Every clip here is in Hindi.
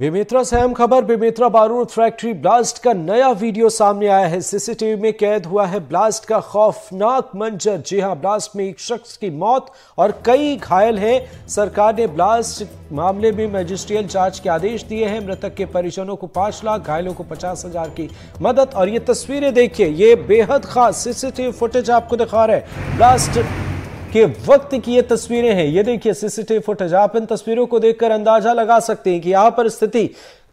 बेमेत्रा से अहम खबर बेमेत्रा बारूद फैक्ट्री ब्लास्ट का नया वीडियो सामने आया है सीसीटीवी में कैद हुआ है ब्लास्ट का खौफनाक मंजर जी हां ब्लास्ट में एक शख्स की मौत और कई घायल हैं सरकार ने ब्लास्ट मामले में मजिस्ट्रियल जांच के आदेश दिए हैं मृतक के परिजनों को पांच लाख घायलों को पचास हजार की मदद और ये तस्वीरें देखिए ये बेहद खास सीसीटीवी फुटेज आपको दिखा रहे ब्लास्ट के वक्त की ये तस्वीरें हैं ये देखिए सीसीटीवी फुटेज आप इन तस्वीरों को देखकर अंदाजा लगा सकते हैं कि यहां पर स्थिति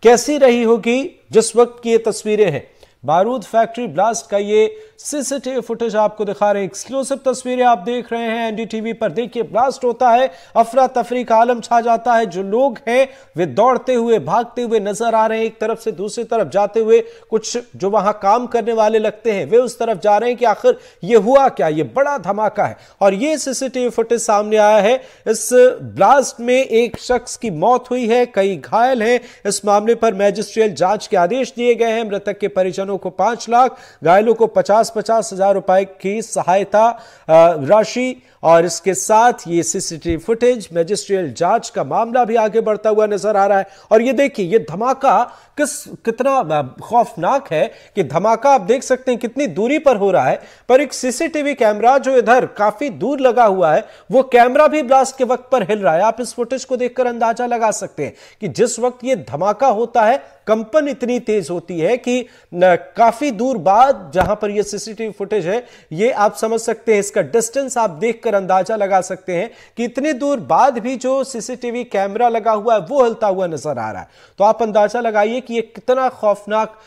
कैसी रही होगी जिस वक्त की ये तस्वीरें हैं बारूद फैक्ट्री ब्लास्ट का ये सीसीटीवी फुटेज आपको दिखा रहे हैं एक्सक्लूसिव तस्वीरें आप देख रहे हैं एनडीटीवी पर देखिए ब्लास्ट होता है अफरा तफरी का आलम छा जाता है जो लोग हैं वे दौड़ते हुए भागते हुए नजर आ रहे हैं एक तरफ से दूसरी तरफ जाते हुए कुछ जो वहां काम करने वाले लगते हैं वे उस तरफ जा रहे हैं कि आखिर ये हुआ क्या ये बड़ा धमाका है और ये सीसीटीवी फुटेज सामने आया है इस ब्लास्ट में एक शख्स की मौत हुई है कई घायल है इस मामले पर मैजिस्ट्रियल जांच के आदेश दिए गए हैं मृतक के परिजनों परिजनों को पांच लाख घायलों को पचास पचास हजार रुपए की सहायता राशि और इसके साथ ये सीसीटीवी फुटेज मैजिस्ट्रियल जांच का मामला भी आगे बढ़ता हुआ नजर आ रहा है और ये देखिए ये धमाका किस कितना खौफनाक है कि धमाका आप देख सकते हैं कितनी दूरी पर हो रहा है पर एक सीसीटीवी कैमरा जो इधर काफी दूर लगा हुआ है वो कैमरा भी ब्लास्ट के वक्त पर हिल रहा है आप इस फुटेज को देखकर अंदाजा लगा सकते हैं कि जिस वक्त ये धमाका होता है कंपन इतनी तेज होती है कि काफी दूर बाद जहां पर यह सीसीटीवी फुटेज है ये आप समझ सकते हैं इसका डिस्टेंस आप देखकर देखकर अंदाजा लगा सकते हैं कि इतनी दूर बाद भी जो सीसीटीवी कैमरा लगा हुआ है वो हिलता हुआ नजर आ रहा है तो आप अंदाजा लगाइए कि ये कितना खौफनाक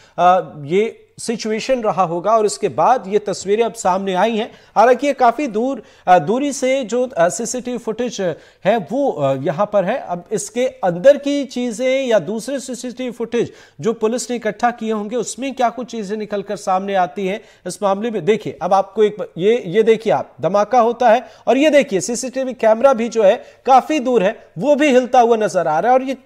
ये सिचुएशन रहा होगा और इसके बाद ये तस्वीरें अब सामने आई हैं हालांकि ये काफ़ी दूर दूरी से जो सीसीटीवी फुटेज है वो यहाँ पर है अब इसके अंदर की चीज़ें या दूसरे सीसीटीवी फुटेज जो पुलिस ने इकट्ठा किए होंगे उसमें क्या कुछ चीज़ें निकल कर सामने आती हैं इस मामले में देखिए अब आपको एक ये ये देखिए आप धमाका होता है और ये देखिए सीसीटीवी कैमरा भी जो है काफ़ी दूर है वो भी हिलता हुआ नजर आ रहा है और ये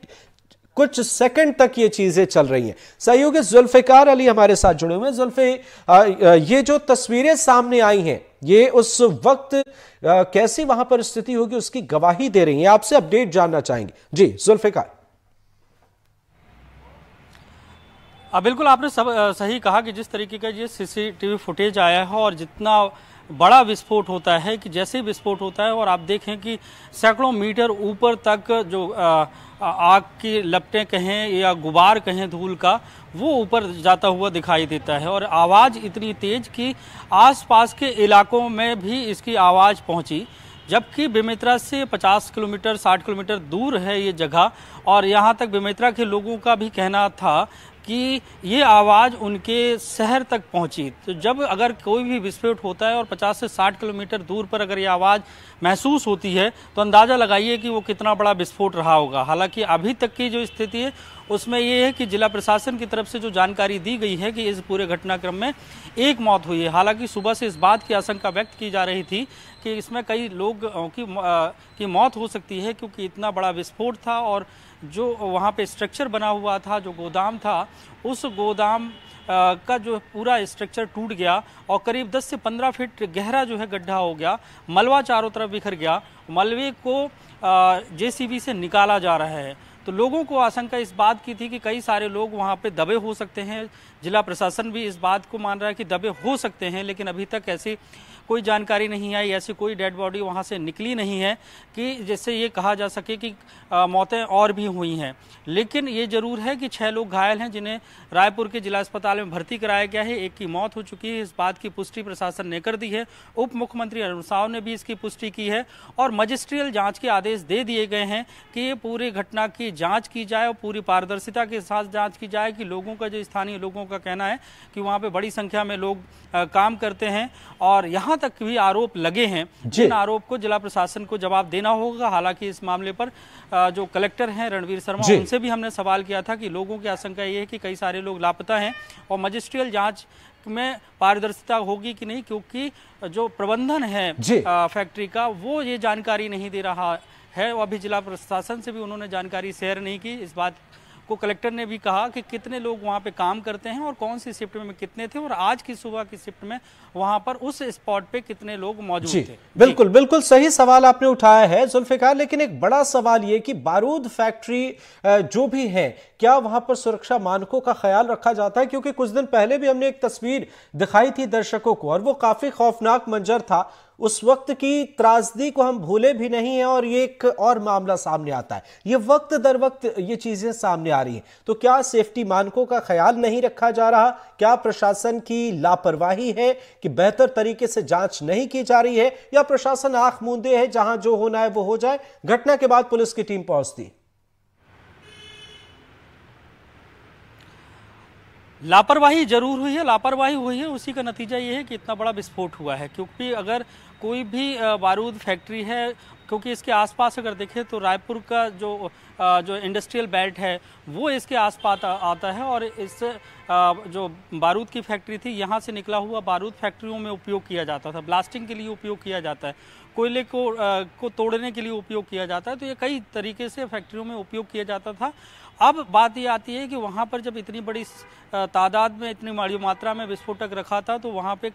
कुछ सेकंड तक ये चीजें चल रही हैं सहयोगी जुल्फिकार अली हमारे साथ जुड़े हुए हैं जुल्फे ये जो तस्वीरें सामने आई हैं ये उस वक्त आ, कैसी वहां पर स्थिति होगी उसकी गवाही दे रही है आपसे अपडेट जानना चाहेंगे जी जुल्फिकार हाँ, बिल्कुल आपने सब सही कहा कि जिस तरीके का ये सीसीटीवी फुटेज आया है और जितना बड़ा विस्फोट होता है कि जैसे विस्फोट होता है और आप देखें कि सैकड़ों मीटर ऊपर तक जो आग की लपटें कहें या गुबार कहें धूल का वो ऊपर जाता हुआ दिखाई देता है और आवाज़ इतनी तेज़ कि आसपास के इलाकों में भी इसकी आवाज़ पहुंची जबकि बेमित्रा से 50 किलोमीटर 60 किलोमीटर दूर है ये जगह और यहाँ तक बेमित्रा के लोगों का भी कहना था कि ये आवाज़ उनके शहर तक पहुंची तो जब अगर कोई भी विस्फोट होता है और 50 से 60 किलोमीटर दूर पर अगर ये आवाज़ महसूस होती है तो अंदाज़ा लगाइए कि वो कितना बड़ा विस्फोट रहा होगा हालांकि अभी तक की जो स्थिति है उसमें ये है कि जिला प्रशासन की तरफ से जो जानकारी दी गई है कि इस पूरे घटनाक्रम में एक मौत हुई है हालांकि सुबह से इस बात की आशंका व्यक्त की जा रही थी कि इसमें कई लोग की की मौत हो सकती है क्योंकि इतना बड़ा विस्फोट था और जो वहाँ पे स्ट्रक्चर बना हुआ था जो गोदाम था उस गोदाम का जो पूरा स्ट्रक्चर टूट गया और करीब 10 से 15 फीट गहरा जो है गड्ढा हो गया मलवा चारों तरफ बिखर गया मलबे को जेसीबी से निकाला जा रहा है तो लोगों को आशंका इस बात की थी कि कई सारे लोग वहाँ पे दबे हो सकते हैं जिला प्रशासन भी इस बात को मान रहा है कि दबे हो सकते हैं लेकिन अभी तक ऐसी कोई जानकारी नहीं आई ऐसी कोई डेड बॉडी वहाँ से निकली नहीं है कि जिससे ये कहा जा सके कि मौतें और भी हुई हैं लेकिन ये जरूर है कि छः लोग घायल हैं जिन्हें रायपुर के जिला अस्पताल में भर्ती कराया गया है एक की मौत हो चुकी है इस बात की पुष्टि प्रशासन ने कर दी है उप मुख्यमंत्री अरुण साव ने भी इसकी पुष्टि की है और मजिस्ट्रियल जाँच के आदेश दे दिए गए हैं कि ये पूरी घटना की जाँच की जाए और पूरी पारदर्शिता के साथ जाँच की जाए कि लोगों का जो स्थानीय लोगों का कहना है कि वहाँ पर बड़ी संख्या में लोग काम करते हैं और यहाँ तक भी आरोप लगे हैं जिन आरोप को जिला प्रशासन को जवाब देना होगा हालांकि इस मामले पर जो कलेक्टर हैं रणवीर शर्मा उनसे भी हमने सवाल किया था कि लोगों की आशंका ये है कि कई सारे लोग लापता हैं और मजिस्ट्रियल जांच में पारदर्शिता होगी कि नहीं क्योंकि जो प्रबंधन है फैक्ट्री का वो ये जानकारी नहीं दे रहा है और अभी जिला प्रशासन से भी उन्होंने जानकारी शेयर नहीं की इस बात को कलेक्टर ने भी कहा कि कितने लोग वहाँ पे काम करते हैं और कौन सी शिफ्ट में कितने थे और आज की सुबह की शिफ्ट में वहाँ पर उस स्पॉट पे कितने लोग मौजूद थे बिल्कुल बिल्कुल सही सवाल आपने उठाया है जुल्फिकार लेकिन एक बड़ा सवाल ये कि बारूद फैक्ट्री जो भी है क्या वहाँ पर सुरक्षा मानकों का ख्याल रखा जाता है क्योंकि कुछ दिन पहले भी हमने एक तस्वीर दिखाई थी दर्शकों को और वो काफी खौफनाक मंजर था उस वक्त की त्रासदी को हम भूले भी नहीं है और ये एक और मामला सामने आता है ये वक्त दर वक्त ये चीज़ें सामने आ रही हैं तो क्या सेफ्टी मानकों का ख्याल नहीं रखा जा रहा क्या प्रशासन की लापरवाही है कि बेहतर तरीके से जांच नहीं की जा रही है या प्रशासन आंख मूंदे है जहां जो होना है वो हो जाए घटना के बाद पुलिस की टीम पहुंचती लापरवाही जरूर हुई है लापरवाही हुई है उसी का नतीजा ये है कि इतना बड़ा विस्फोट हुआ है क्योंकि अगर कोई भी बारूद फैक्ट्री है क्योंकि इसके आसपास अगर देखें तो रायपुर का जो जो इंडस्ट्रियल बेल्ट है वो इसके आसपास आता है और इस जो बारूद की फैक्ट्री थी यहाँ से निकला हुआ बारूद फैक्ट्रियों में उपयोग किया जाता था ब्लास्टिंग के लिए उपयोग किया जाता है कोयले को को तोड़ने के लिए उपयोग किया जाता है तो ये कई तरीके से फैक्ट्रियों में उपयोग किया जाता था अब बात ये आती है कि वहाँ पर जब इतनी बड़ी तादाद में इतनी बड़ी मात्रा में विस्फोटक रखा था तो वहाँ पे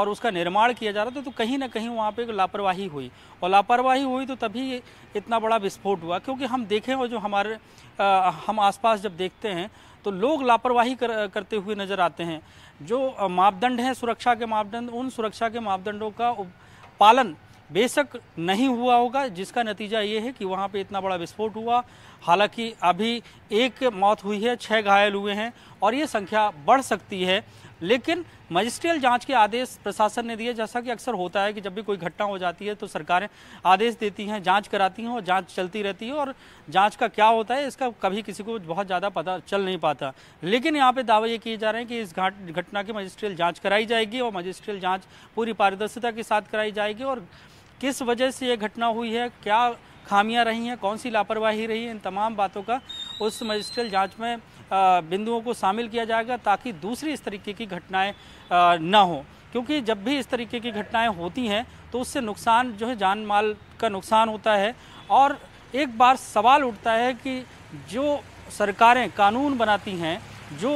और उसका निर्माण किया जा रहा था तो कहीं ना कहीं कहीं वहाँ पे लापरवाही हुई और लापरवाही हुई तो तभी इतना बड़ा विस्फोट हुआ क्योंकि हम देखें और जो हमारे आ, हम आसपास जब देखते हैं तो लोग लापरवाही कर, करते हुए नज़र आते हैं जो मापदंड हैं सुरक्षा के मापदंड उन सुरक्षा के मापदंडों का पालन बेशक नहीं हुआ होगा जिसका नतीजा ये है कि वहाँ पे इतना बड़ा विस्फोट हुआ हालांकि अभी एक मौत हुई है छः घायल हुए हैं और ये संख्या बढ़ सकती है लेकिन मजिस्ट्रियल जांच के आदेश प्रशासन ने दिए जैसा कि अक्सर होता है कि जब भी कोई घटना हो जाती है तो सरकारें आदेश देती हैं जांच कराती हैं और जांच चलती रहती है और जांच का क्या होता है इसका कभी किसी को बहुत ज़्यादा पता चल नहीं पाता लेकिन यहाँ पे दावा ये किए जा रहे हैं कि इस घटना की मजिस्ट्रियल जाँच कराई जाएगी और मजिस्ट्रियल जाँच पूरी पारदर्शिता के साथ कराई जाएगी और किस वजह से ये घटना हुई है क्या खामियाँ रही हैं कौन सी लापरवाही रही है इन तमाम बातों का उस मजिस्ट्रियल जांच में बिंदुओं को शामिल किया जाएगा ताकि दूसरी इस तरीके की घटनाएं न हों क्योंकि जब भी इस तरीके की घटनाएं होती हैं तो उससे नुकसान जो है जान माल का नुकसान होता है और एक बार सवाल उठता है कि जो सरकारें कानून बनाती हैं जो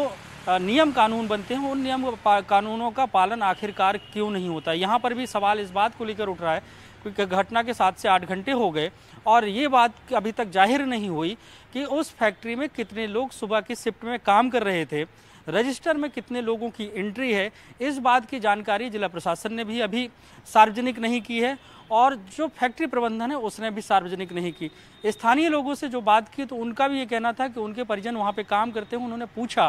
नियम कानून बनते हैं उन नियम कानूनों का पालन आखिरकार क्यों नहीं होता यहाँ पर भी सवाल इस बात को लेकर उठ रहा है घटना के सात से आठ घंटे हो गए और ये बात अभी तक जाहिर नहीं हुई कि उस फैक्ट्री में कितने लोग सुबह की शिफ्ट में काम कर रहे थे रजिस्टर में कितने लोगों की एंट्री है इस बात की जानकारी जिला प्रशासन ने भी अभी सार्वजनिक नहीं की है और जो फैक्ट्री प्रबंधन है उसने भी सार्वजनिक नहीं की स्थानीय लोगों से जो बात की तो उनका भी ये कहना था कि उनके परिजन वहाँ पे काम करते हैं उन्होंने पूछा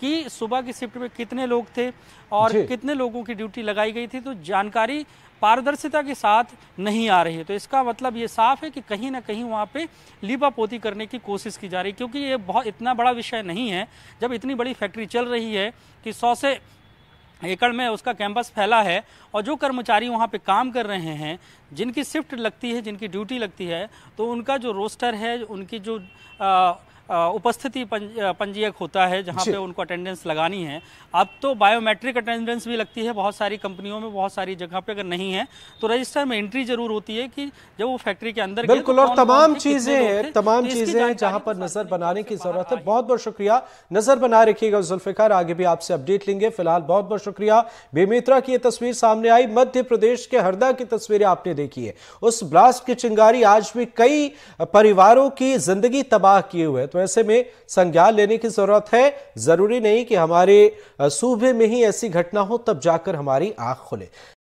कि सुबह की शिफ्ट में कितने लोग थे और कितने लोगों की ड्यूटी लगाई गई थी तो जानकारी पारदर्शिता के साथ नहीं आ रही है तो इसका मतलब ये साफ है कि कहीं ना कहीं वहाँ पे पोती करने की कोशिश की जा रही है क्योंकि ये बहुत इतना बड़ा विषय नहीं है जब इतनी बड़ी फैक्ट्री चल रही है कि सौ से एकड़ में उसका कैंपस फैला है और जो कर्मचारी वहाँ पे काम कर रहे हैं जिनकी शिफ्ट लगती है जिनकी ड्यूटी लगती है तो उनका जो रोस्टर है उनकी जो आ, उपस्थिति पंजीयक होता है जहाँ पे उनको अटेंडेंस लगानी है अब तो बायोमेट्रिक अटेंडेंस भी लगती है बहुत सारी कंपनियों में बहुत सारी जगह पे अगर नहीं है तो रजिस्टर में एंट्री जरूर होती है कि जब वो फैक्ट्री के अंदर तो बिल्कुल और तमाम तो चीजें हैं तमाम चीजें हैं जहाँ पर नजर बनाने की जरूरत है बहुत बहुत शुक्रिया नजर बनाए रखिएगा जुल्फिकार आगे भी आपसे अपडेट लेंगे फिलहाल बहुत बहुत शुक्रिया बेमित्रा की यह तस्वीर सामने आई मध्य प्रदेश के हरदा की तस्वीरें आपने देखी है उस ब्लास्ट की चिंगारी आज भी कई परिवारों की जिंदगी तबाह किए हुए तो ऐसे में संज्ञान लेने की जरूरत है जरूरी नहीं कि हमारे सूबे में ही ऐसी घटना हो तब जाकर हमारी आंख खुले